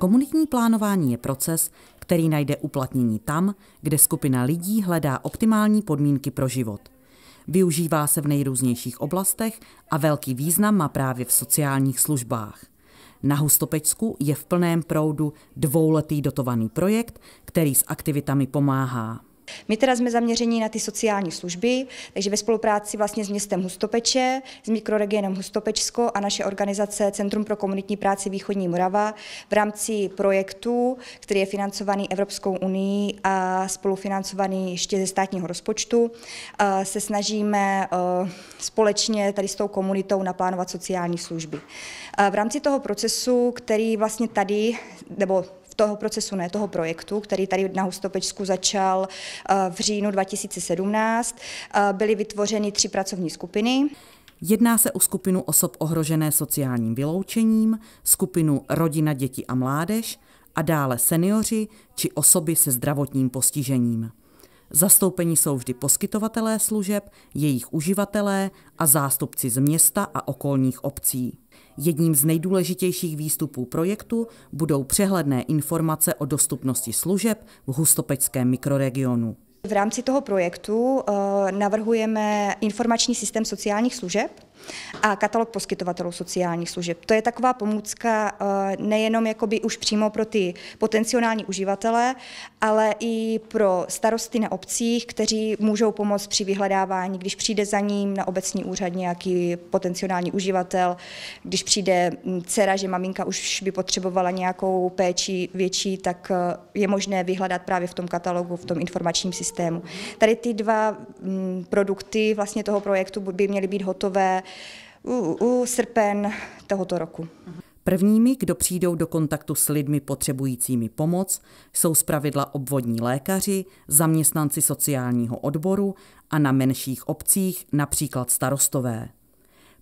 Komunitní plánování je proces, který najde uplatnění tam, kde skupina lidí hledá optimální podmínky pro život. Využívá se v nejrůznějších oblastech a velký význam má právě v sociálních službách. Na Hustopečsku je v plném proudu dvouletý dotovaný projekt, který s aktivitami pomáhá my teda jsme zaměření na ty sociální služby, takže ve spolupráci vlastně s městem Hustopeče, s mikroregionem Hustopečsko a naše organizace Centrum pro komunitní práci Východní Morava v rámci projektu, který je financovaný Evropskou unii a spolufinancovaný ještě ze státního rozpočtu, se snažíme e, společně tady s tou komunitou naplánovat sociální služby. V rámci toho procesu, který vlastně tady, nebo toho procesu, ne toho projektu, který tady na Hustopečsku začal eh, v říjnu 2017. Eh, byly vytvořeny tři pracovní skupiny. Jedná se o skupinu osob ohrožené sociálním vyloučením, skupinu rodina, děti a mládež a dále seniori či osoby se zdravotním postižením. Zastoupení jsou vždy poskytovatelé služeb, jejich uživatelé a zástupci z města a okolních obcí. Jedním z nejdůležitějších výstupů projektu budou přehledné informace o dostupnosti služeb v hustopečském mikroregionu. V rámci toho projektu eh, navrhujeme informační systém sociálních služeb a katalog poskytovatelů sociálních služeb. To je taková pomůcka eh, nejenom jakoby už přímo pro ty potenciální uživatele, ale i pro starosty na obcích, kteří můžou pomoct při vyhledávání, když přijde za ním na obecní úřad nějaký potenciální uživatel, když přijde hm, dcera, že maminka už by potřebovala nějakou péči větší, tak eh, je možné vyhledat právě v tom katalogu, v tom informačním systému systému. Tady ty dva mm, produkty vlastně toho projektu by měly být hotové u, u srpen tohoto roku. Prvními, kdo přijdou do kontaktu s lidmi potřebujícími pomoc, jsou zpravidla obvodní lékaři, zaměstnanci sociálního odboru a na menších obcích například starostové.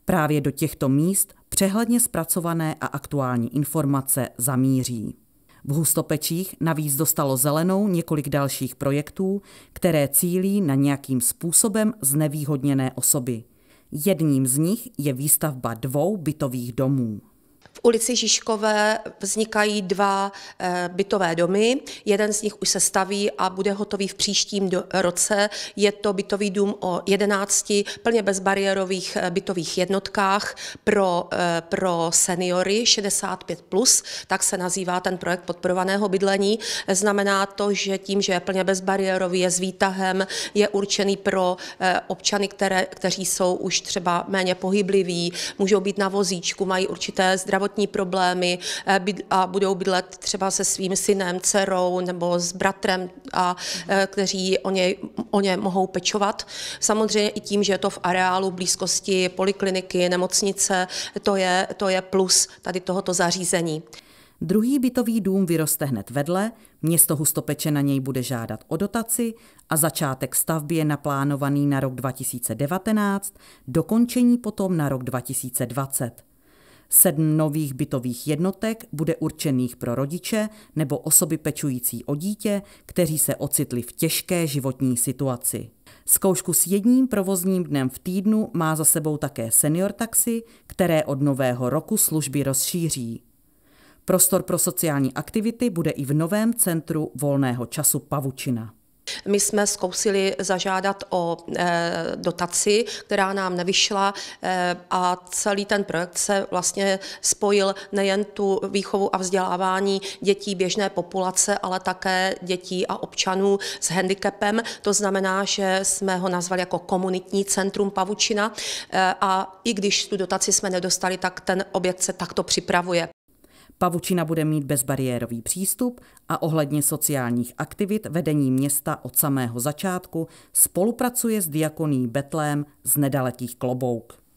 Právě do těchto míst přehledně zpracované a aktuální informace zamíří. V Hustopečích navíc dostalo zelenou několik dalších projektů, které cílí na nějakým způsobem znevýhodněné osoby. Jedním z nich je výstavba dvou bytových domů ulici Žižkové vznikají dva eh, bytové domy. Jeden z nich už se staví a bude hotový v příštím roce. Je to bytový dům o 11 plně bezbariérových eh, bytových jednotkách pro, eh, pro seniory 65+, plus, tak se nazývá ten projekt podporovaného bydlení. Znamená to, že tím, že je plně bezbariérový, je s výtahem, je určený pro občany, které, kteří jsou už třeba méně pohybliví, můžou být na vozíčku, mají určité zdravotní zdravotní problémy eh, a budou bydlet třeba se svým synem, dcerou nebo s bratrem, a, eh, kteří o ně, o ně mohou pečovat. Samozřejmě i tím, že je to v areálu blízkosti polikliniky, nemocnice, to je, to je plus tady tohoto zařízení. Druhý bytový dům vyroste hned vedle, město Hustopeče na něj bude žádat o dotaci a začátek stavby je naplánovaný na rok 2019, dokončení potom na rok 2020. Sedm nových bytových jednotek bude určených pro rodiče nebo osoby pečující o dítě, kteří se ocitli v těžké životní situaci. Zkoušku s jedním provozním dnem v týdnu má za sebou také senior taxi, které od nového roku služby rozšíří. Prostor pro sociální aktivity bude i v novém centru volného času Pavučina. My jsme zkousili zažádat o eh, dotaci, která nám nevyšla eh, a celý ten projekt se vlastně spojil nejen tu výchovu a vzdělávání dětí běžné populace, ale také dětí a občanů s handicapem. To znamená, že jsme ho nazvali jako komunitní centrum Pavučina eh, a i když tu dotaci jsme nedostali, tak ten objekt se takto připravuje. Pavučina bude mít bezbariérový přístup a ohledně sociálních aktivit vedení města od samého začátku spolupracuje s diakoní Betlém z nedalekých klobouk.